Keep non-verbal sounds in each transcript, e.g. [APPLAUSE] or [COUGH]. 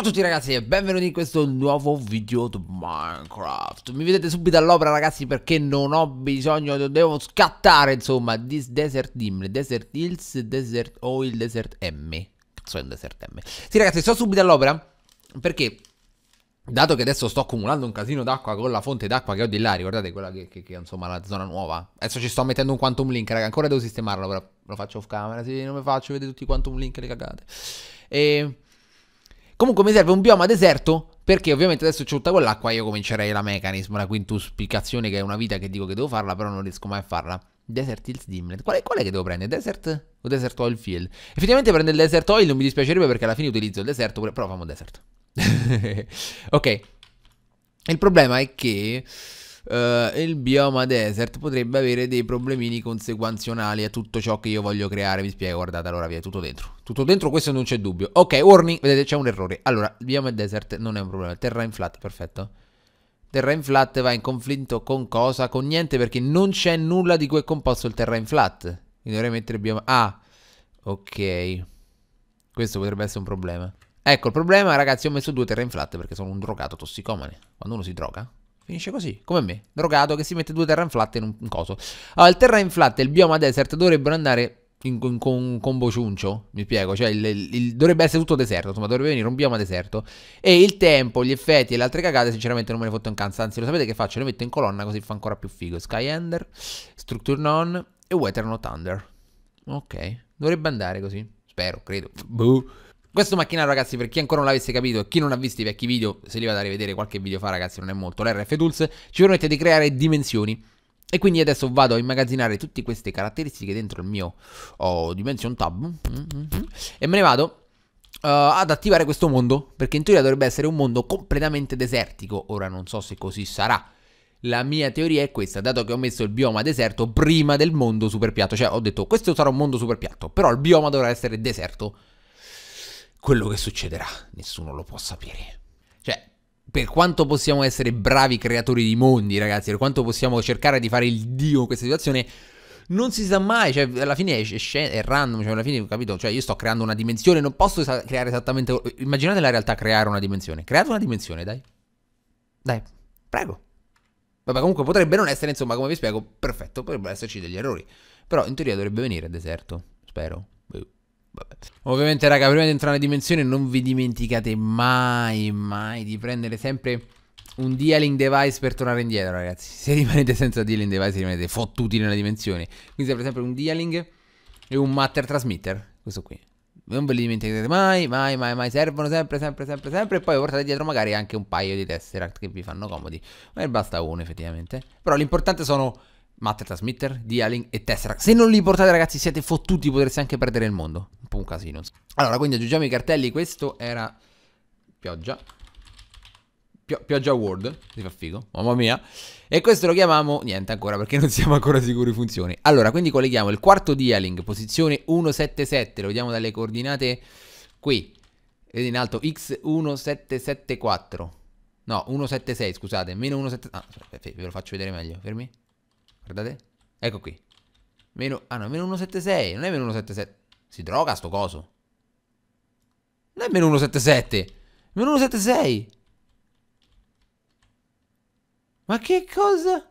Ciao a tutti ragazzi e benvenuti in questo nuovo video di Minecraft Mi vedete subito all'opera ragazzi perché non ho bisogno, devo scattare insomma This Desert Dim, Desert Hills, Desert Oil, Desert M Cazzo è un Desert M Sì ragazzi sto subito all'opera perché Dato che adesso sto accumulando un casino d'acqua con la fonte d'acqua che ho di là, ricordate quella che, che, che, insomma la zona nuova. Adesso ci sto mettendo un quantum link, raga, ancora devo sistemarlo, però lo faccio off camera, sì, non mi faccio vedete tutti i quantum link, le cagate. E Comunque mi serve un bioma deserto perché ovviamente adesso c'è tutta quell'acqua io comincerei la meccanismo, la quintuspicazione che è una vita che dico che devo farla però non riesco mai a farla. Desert Hills Dimlet, qual, qual è, che devo prendere? Desert o Desert Oil Field? Effettivamente prendo il Desert Oil non mi dispiacerebbe perché alla fine utilizzo il deserto, però famo deserto. [LAUGHS] ok. Il problema è che eh, il bioma desert potrebbe avere dei problemini conseguenzionali a tutto ciò che io voglio creare. Vi spiego, guardate, allora via, tutto dentro. Tutto dentro, questo non c'è dubbio. Ok, warning, vedete, c'è un errore. Allora, il bioma desert non è un problema. Terra in flat, perfetto. Terrain flat va in conflitto con cosa? Con niente perché non c'è nulla di cui è composto il terrain flat. Quindi dovrei mettere il bioma... Ah, ok. Questo potrebbe essere un problema. Ecco, il problema ragazzi ho messo due terra in flat perché sono un drogato tossicomane. Quando uno si droga Finisce così, come me, drogato che si mette due terrainflatte in un coso. Allora, il terra terrainflatte e il bioma desert dovrebbero andare in, in, con combo ciuncio, mi spiego, cioè il, il, dovrebbe essere tutto deserto, insomma dovrebbe venire un bioma deserto e il tempo, gli effetti e le altre cagate sinceramente non me ne fotto in canza, anzi lo sapete che faccio, le metto in colonna così fa ancora più figo, Skyender, Structure Non e Weather No Thunder, ok, dovrebbe andare così, spero, credo, buh. Questo macchinario ragazzi per chi ancora non l'avesse capito e chi non ha visto i vecchi video se li vado a rivedere qualche video fa ragazzi non è molto L'RF Tools ci permette di creare dimensioni e quindi adesso vado a immagazzinare tutte queste caratteristiche dentro il mio oh, Dimension Tab mm -hmm. E me ne vado Uh, ad attivare questo mondo, perché in teoria dovrebbe essere un mondo completamente desertico. Ora non so se così sarà. La mia teoria è questa, dato che ho messo il bioma deserto prima del mondo super piatto, cioè ho detto questo sarà un mondo super piatto, però il bioma dovrà essere deserto quello che succederà nessuno lo può sapere. Cioè, per quanto possiamo essere bravi creatori di mondi, ragazzi, per quanto possiamo cercare di fare il dio in questa situazione, non si sa mai, cioè alla fine è, è, è random, cioè alla fine capito, cioè io sto creando una dimensione, non posso creare esattamente immaginate la realtà creare una dimensione. Create una dimensione, dai. Dai, prego. Vabbè, comunque potrebbe non essere, insomma, come vi spiego, perfetto, potrebbero esserci degli errori. Però in teoria dovrebbe venire deserto, spero. Ovviamente raga prima di entrare nella dimensione non vi dimenticate mai mai di prendere sempre un dealing device per tornare indietro ragazzi [LAUGHS] Se rimanete senza dealing device rimanete fottuti nella dimensione Quindi per esempio un dealing e un matter transmitter Questo qui Non ve li dimenticate mai, mai, mai, mai Servono sempre, sempre, sempre, sempre E poi portate dietro magari anche un paio di tesseract che vi fanno comodi Ma ne basta uno effettivamente Però l'importante sono Matter Transmitter, Dialing e Tesseract. Se non li portate ragazzi siete fottuti, potreste anche perdere il mondo. Un po' un casino. Allora, quindi aggiungiamo i cartelli. Questo era pioggia. Pio pioggia World, si fa figo, mamma mia. E questo lo chiamiamo, niente ancora perché non siamo ancora sicuri funzioni. Allora, quindi colleghiamo il quarto Dialing, posizione 177, lo vediamo dalle coordinate qui. Vedi in alto X1774. No, 176, scusate, meno 176... Ah, aspetta, ve lo faccio vedere meglio, fermi. Guardate. Ecco qui. Meno, ah no, meno 176. Non è meno 177. Si droga sto coso. Non è meno 177. Meno 176. Ma che cosa?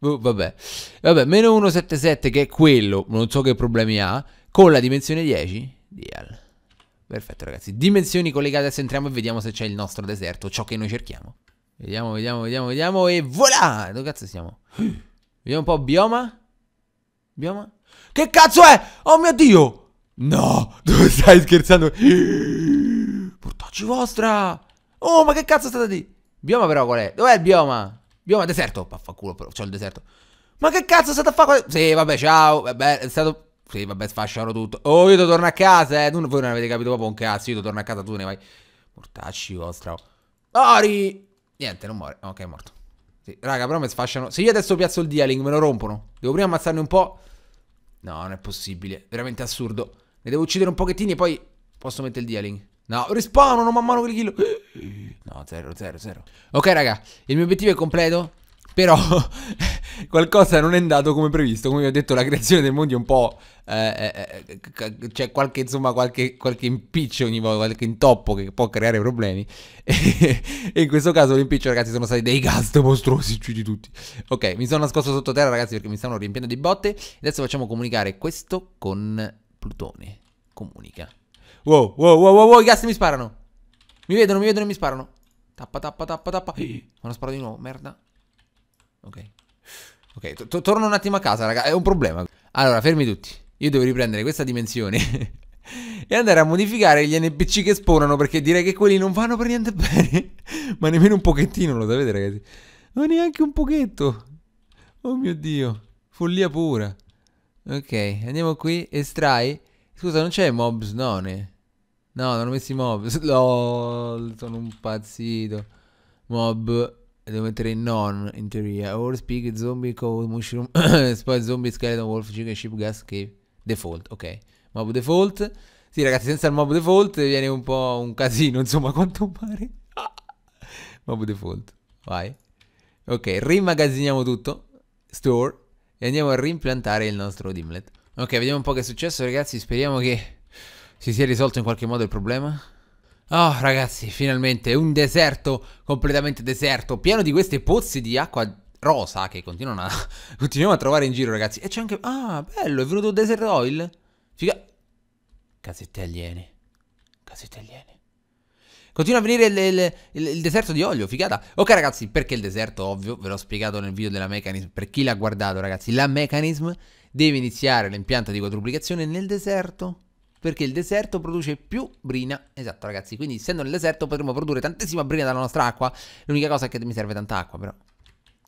Uh, vabbè. Vabbè, meno 177 che è quello. Non so che problemi ha. Con la dimensione 10. Dial. Perfetto ragazzi, dimensioni collegate, adesso entriamo e vediamo se c'è il nostro deserto, ciò che noi cerchiamo. Vediamo, vediamo, vediamo, vediamo e voilà! Dove cazzo siamo? Vediamo un po' bioma? Bioma? Che cazzo è? Oh mio Dio! No! [LAUGHS] Dove stai scherzando? Portacci vostra! Oh, ma che cazzo è stata di... Bioma però qual è? Dov'è il bioma? Bioma deserto? Vaffanculo però, c'ho il deserto. Ma che cazzo è stata fa? fare? Sì, vabbè, ciao. Vabbè, è stato... Sì, vabbè, sfasciano tutto. Oh, io devo tornare a casa, eh. Tu, voi non avete capito proprio un cazzo. Io devo tornare a casa, tu ne vai. Mortacci vostra. Ari! Niente, non muore. Ok, è morto. Sì. Raga, però mi sfasciano. Se io adesso piazzo il d me lo rompono. Devo prima ammazzarne un po'. No, non è possibile. Veramente assurdo. Ne devo uccidere un pochettino e poi posso mettere il d No, rispawnano man mano che li killo. [GASPS] No, zero, zero, zero. Ok, raga, il mio obiettivo è completo però [LAUGHS] qualcosa non è andato come previsto. Come vi ho detto, la creazione del mondo è un po'. Eh, eh, eh c'è qualche, insomma, qualche, qualche, impiccio ogni volta, qualche intoppo che può creare problemi. [LAUGHS] e in questo caso l'impiccio, ragazzi, sono stati dei gas mostruosi più di tutti. Ok, mi sono nascosto sottoterra, ragazzi, perché mi stavano riempiendo di botte. Adesso facciamo comunicare questo con Plutone. Comunica. Wow, wow, wow, wow, wow i gas mi sparano. Mi vedono, mi vedono e mi sparano. Tappa, tappa, tappa, tappa. Mi hanno sparato di nuovo, merda. Ok. Ok, torno un attimo a casa, raga. È un problema. Allora, fermi tutti. Io devo riprendere questa dimensione. [LAUGHS] e andare a modificare gli NPC che spawnano. Perché direi che quelli non vanno per niente [LAUGHS] bene. Ma nemmeno un pochettino, lo sapete, ragazzi. Ma neanche un pochetto. Oh mio dio. Follia pura. Ok, andiamo qui. Estrai. Scusa, non c'è mobs, no, ne. No, non ho messo i mob. [LAUGHS] LOL, sono impazzito. Mob. Devo mettere non in teoria. Horse, pig, zombie, cow, mushroom. [COUGHS] Poi zombie, skeleton, wolf, chicken, ship gas, cave. Default, ok. Mob default. Sì, ragazzi, senza il mob default viene un po' un casino, insomma, a [LAUGHS] quanto pare. mob default. Vai. Ok, rimmagazziniamo tutto. Store. E andiamo a reimpiantare il nostro dimlet. Ok, vediamo un po' che è successo, ragazzi. Speriamo che si sia risolto in qualche modo il problema. Oh ragazzi, finalmente un deserto completamente deserto, pieno di queste pozze di acqua rosa che continuano a, [LAUGHS] continuiamo a trovare in giro ragazzi. E c'è anche... Ah, bello, è venuto Desert Oil. Figa... Casette aliene. Casette aliene. Continua a venire il, il, il, deserto di olio, figata. Ok ragazzi, perché il deserto? Ovvio, ve l'ho spiegato nel video della mechanism. Per chi l'ha guardato ragazzi, la mechanism deve iniziare l'impianto di quadruplicazione nel deserto perché il deserto produce più brina. Esatto, ragazzi. Quindi, essendo nel deserto, potremo produrre tantissima brina dalla nostra acqua. L'unica cosa è che mi serve tanta acqua, però.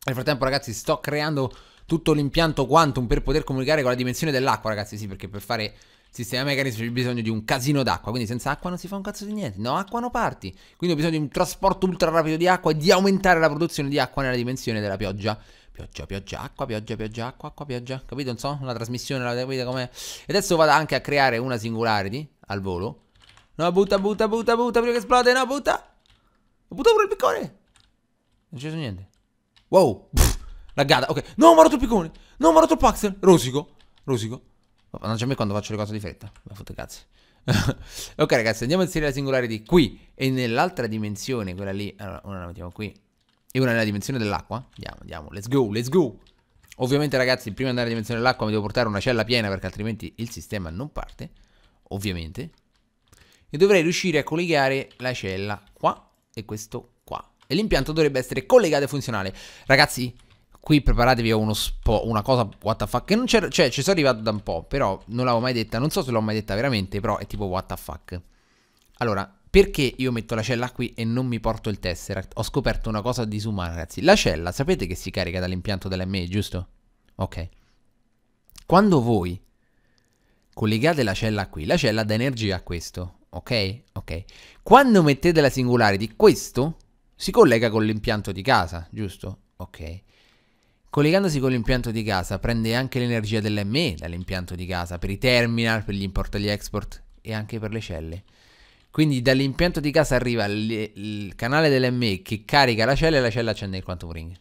Nel frattempo, ragazzi, sto creando tutto l'impianto quantum per poter comunicare con la dimensione dell'acqua, ragazzi. Sì, perché per fare sistema meccanico c'è bisogno di un casino d'acqua, quindi senza acqua non si fa un cazzo di niente, no acqua non parti, quindi ho bisogno di un trasporto ultra rapido di acqua e di aumentare la produzione di acqua nella dimensione della pioggia. Pioggia, pioggia, acqua, pioggia, pioggia, acqua, acqua, pioggia, capito? Non so, la trasmissione, la capite com'è? E adesso vado anche a creare una singularity al volo. No, butta, butta, butta, butta, prima che esplode, no, butta! Ho buttato pure il piccone! Non c'è niente. Wow! Pff, laggata, ok. No, ho ha il piccone! No, ho ha il Paxel! Rosico, rosico. Non c'è mai quando faccio le cose di fretta. Ma fotte cazzo. [LAUGHS] ok ragazzi, andiamo a inserire la singolare di qui e nell'altra dimensione, quella lì, allora una la mettiamo qui e una nella dimensione dell'acqua. Andiamo, andiamo, let's go, let's go. Ovviamente ragazzi, prima di andare nella dimensione dell'acqua mi devo portare una cella piena perché altrimenti il sistema non parte, ovviamente. E dovrei riuscire a collegare la cella qua e questo qua. E l'impianto dovrebbe essere collegato e funzionale. Ragazzi, Qui preparatevi uno spo, una cosa what the fuck, che non c'era, cioè ci sono arrivato da un po', però non l'avevo mai detta, non so se l'ho mai detta veramente, però è tipo what the fuck. Allora, perché io metto la cella qui e non mi porto il Tesseract? Ho scoperto una cosa disumana, ragazzi. La cella, sapete che si carica dall'impianto dell'ME, giusto? Ok. Quando voi collegate la cella qui, la cella dà energia a questo, ok? Ok. Quando mettete la singolare di questo si collega con l'impianto di casa, giusto? Ok. Collegandosi con l'impianto di casa prende anche l'energia dell'ME dall'impianto di casa per i terminal, per gli import e gli export e anche per le celle. Quindi dall'impianto di casa arriva l- il canale dell'ME che carica la cella e la cella accende il quantum ring.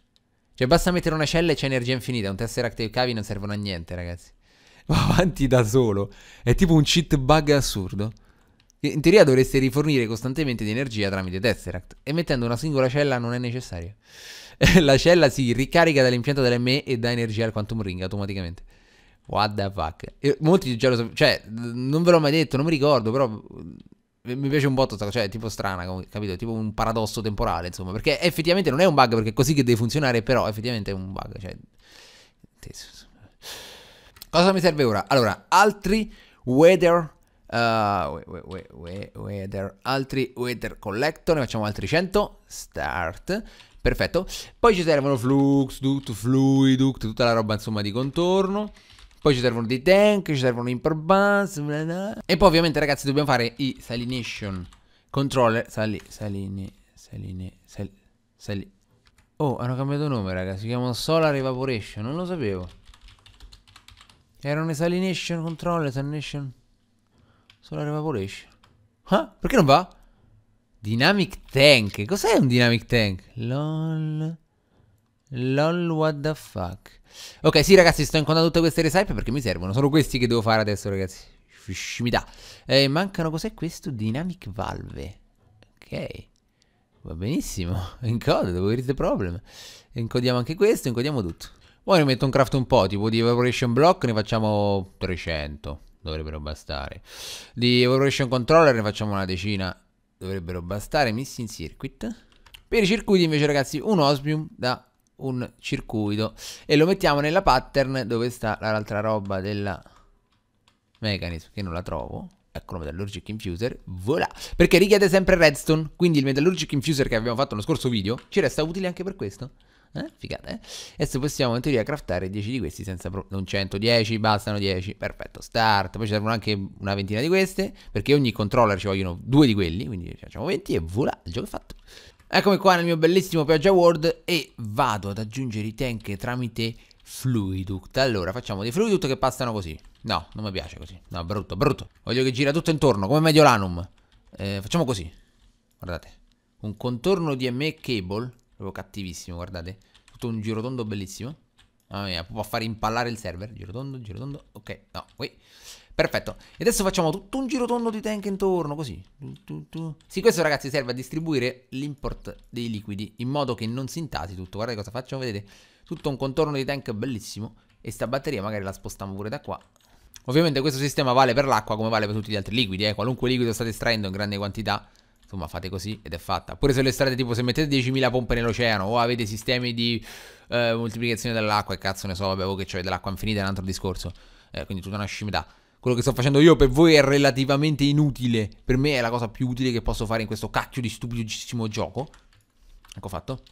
Cioè basta mettere una cella e c'è energia infinita, un tesseract e i cavi non servono a niente ragazzi. [LAUGHS] Va avanti da solo, è tipo un cheat bug assurdo. In teoria dovreste rifornire costantemente di energia tramite Tesseract, E mettendo una singola cella non è necessario. [LAUGHS] La cella si ricarica dall'impianto dell'ME e dà energia al Quantum Ring automaticamente. What the fuck? E molti già lo sapevano, cioè, non ve l'ho mai detto, non mi ricordo, però mi piace un botto cioè tipo strana, capito? tipo un paradosso temporale, insomma, perché effettivamente non è un bug, perché è così che deve funzionare, però effettivamente è un bug, cioè... Cosa mi serve ora? Allora, altri weather Uh, we, we, altri weather collector, ne facciamo altri 100. Start. Perfetto. Poi ci servono flux, duct, fluiduct, tutta la roba insomma di contorno. Poi ci servono dei tank, ci servono imperbuzz. E poi ovviamente ragazzi dobbiamo fare i salination controller. Sali, salini, salini, sal, sali. Oh, hanno cambiato nome ragazzi. Si chiamano Solar Evaporation, non lo sapevo. Erano i salination controller, salination... Solar Evaporation. Ah, perché non va? Dynamic Tank. Cos'è un Dynamic Tank? LOL. LOL what the fuck. Ok, sì ragazzi, sto incontrando tutte queste recipe perché mi servono. Sono questi che devo fare adesso, ragazzi. Scimità. Eh, mancano cos'è questo? Dynamic Valve. Ok. Va benissimo. [LAUGHS] Encode, dove dire the problem. Encodiamo anche questo, encodiamo tutto. Poi ne metto un craft un po', tipo di evaporation block ne facciamo 300 dovrebbero bastare. Di Evolution Controller ne facciamo una decina, dovrebbero bastare. Missing Circuit. Per i circuiti invece ragazzi un Osmium da un circuito e lo mettiamo nella pattern dove sta l'altra roba della mechanism che non la trovo. Eccolo Metallurgic Infuser, voilà! Perché richiede sempre redstone, quindi il Metallurgic Infuser che abbiamo fatto nello scorso video ci resta utile anche per questo. Eh? Figata, eh? Adesso possiamo in teoria craftare 10 di questi senza problemi. Non 110, bastano 10. Perfetto, start. Poi ci servono anche una ventina di queste. Perché ogni controller ci vogliono due di quelli. Quindi facciamo 20 e voilà, il gioco è fatto. Eccomi qua nel mio bellissimo Pioggia World e vado ad aggiungere i tank tramite Fluiduct. Allora, facciamo dei Fluiduct che passano così. No, non mi piace così. No, brutto, brutto. Voglio che gira tutto intorno, come Mediolanum. Eh, facciamo così. Guardate. Un contorno di ME cable Proprio cattivissimo, guardate. Tutto un girotondo bellissimo. Mamma mia, può fare impallare il server. Girotondo, girotondo. Ok, no, qui. Perfetto. E adesso facciamo tutto un girotondo di tank intorno, così. Sì, questo ragazzi serve a distribuire l'import dei liquidi in modo che non si intasi tutto. Guardate cosa faccio, vedete? Tutto un contorno di tank bellissimo. E sta batteria magari la spostiamo pure da qua. Ovviamente questo sistema vale per l'acqua come vale per tutti gli altri liquidi, eh. Qualunque liquido state estraendo in grande quantità Insomma, fate così ed è fatta. Pure se le strade, tipo, se mettete 10.000 pompe nell'oceano o avete sistemi di eh, moltiplicazione dell'acqua, e cazzo ne so, vabbè, voi oh, che avete dell'acqua infinita è un altro discorso. Eh, quindi tutta una scimità. Quello che sto facendo io per voi è relativamente inutile. Per me è la cosa più utile che posso fare in questo cacchio di stupidissimo gioco. Ecco fatto.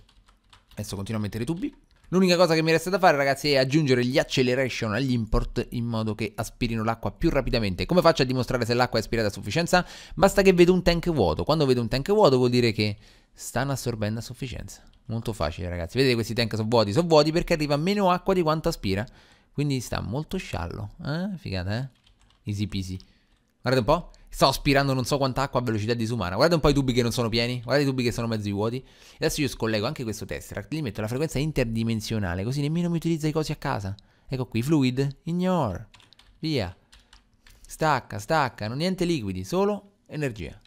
Adesso continuo a mettere i tubi. L'unica cosa che mi resta da fare ragazzi è aggiungere gli acceleration agli import in modo che aspirino l'acqua più rapidamente. Come faccio a dimostrare se l'acqua è aspirata a sufficienza? Basta che vedo un tank vuoto. Quando vedo un tank vuoto vuol dire che stanno assorbendo a sufficienza. Molto facile ragazzi. Vedete questi tank sono vuoti? Sono vuoti perché arriva meno acqua di quanto aspira. Quindi sta molto sciallo. Eh? Figata eh? Easy peasy. Guardate un po'. Stavo aspirando non so quanta acqua a velocità disumana. Guardate un po' i tubi che non sono pieni, guardate i tubi che sono mezzi vuoti. Adesso io scollego anche questo tesseract, gli metto la frequenza interdimensionale, così nemmeno mi utilizza i cosi a casa. Ecco qui, fluid, ignore, via. Stacca, stacca, non niente liquidi, solo energia.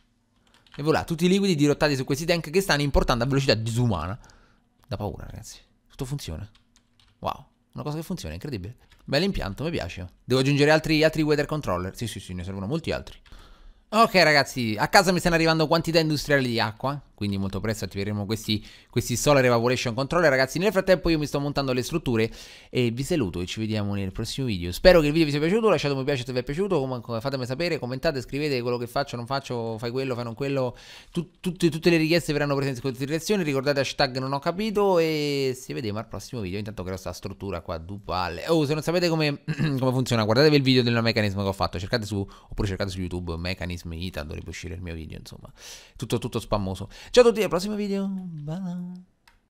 E voilà, tutti i liquidi dirottati su questi tank che stanno importando a velocità disumana. Da paura, ragazzi. Tutto funziona. Wow, una cosa che funziona, incredibile. Bell'impianto, mi piace. Devo aggiungere altri, altri weather controller. Sì, sì, sì, ne servono molti altri. Ok ragazzi, a casa mi stanno arrivando quantità industriali di acqua quindi molto presto attiveremo questi, questi Solar Evaporation Controller ragazzi nel frattempo io mi sto montando le strutture e vi saluto e ci vediamo nel prossimo video spero che il video vi sia piaciuto lasciate un mi piace se vi è piaciuto fatemi sapere commentate scrivete quello che faccio non faccio fai quello fai non quello tut, tut, tutte le richieste verranno presenti in questa direzione, ricordate hashtag non ho capito e ci vediamo al prossimo video intanto creo sta struttura qua duale oh se non sapete come, [CLEARS THROAT] come funziona guardatevi il video del meccanismo che ho fatto cercate su oppure cercate su youtube meccanism ita dovrebbe uscire il mio video insomma tutto tutto spammoso Ciao a tutti, al prossimo video. Bye.